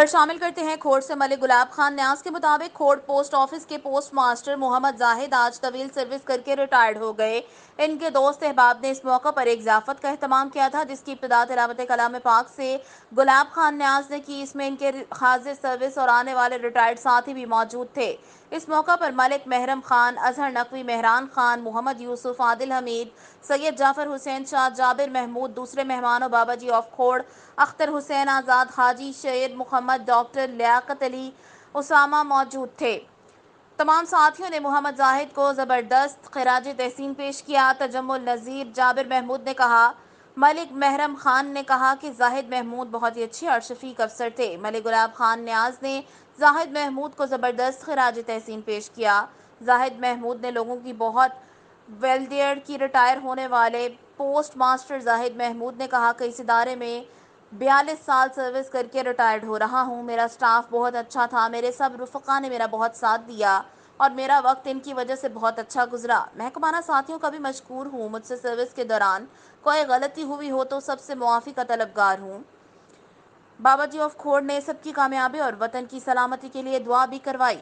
पर शामिल करते हैं खोड़ से मलिक गुलाब खान न्यास के मुताबिक खोड़ पोस्ट ऑफिस के पोस्ट मास्टर मोहम्मद जाहिद आज तवील सर्विस करके रिटायर्ड हो गए इनके दोस्त अहबाब ने इस मौके पर एक जाफत का अहतमाम किया था जिसकी इब्तदा तिलावत कलाम पाक से गुलाब खान न्यास ने की इसमें इनके खास सर्विस और आने वाले रिटायर्ड साथी भी मौजूद थे इस मौका पर मलिक महरम खान अजहर नकवी मेहरान खान मोहम्मद यूसुफ आदिल हमीद सैयद जाफर हुसैन शाह जाबिर महमूद दूसरे मेहमानों बाबा जी ऑफ खोड़ अख्तर हुसैन आज़ाद हाजी शैद मोहम्मद मोहम्मद डॉक्टर लियाकत अली उसामा मौजूद थे तमाम साथियों ने मोहम्मद जाहिद को ज़बरदस्त खराज तहसीन पेश किया तजमुल नज़ीर जाबिर महमूद ने कहा मलिक महरम खान ने कहा कि जाहिद महमूद बहुत ही अच्छे और शफीक अफसर थे मलिक गुलाब खान न्याज ने जाहिद महमूद को ज़बरदस्त खराज तहसीन पेश किया जाहिद महमूद ने लोगों की बहुत वेलडेयर की रिटायर होने वाले पोस्ट मास्टर जाहिद महमूद ने कहा कि इस इदारे में बयालीस साल सर्विस करके रिटायर्ड हो रहा हूँ मेरा स्टाफ बहुत अच्छा था मेरे सब रुफ़ा ने मेरा बहुत साथ दिया और मेरा वक्त इनकी वजह से बहुत अच्छा गुजरा महकमाना साथियों का भी मशहूर हूँ मुझसे सर्विस के दौरान कोई गलती हुई हो तो सबसे मुआफ़ी का तलबगार हूँ बाबा जी ऑफ खोड़ ने सबकी कामयाबी और वतन की सलामती के लिए दुआ भी करवाई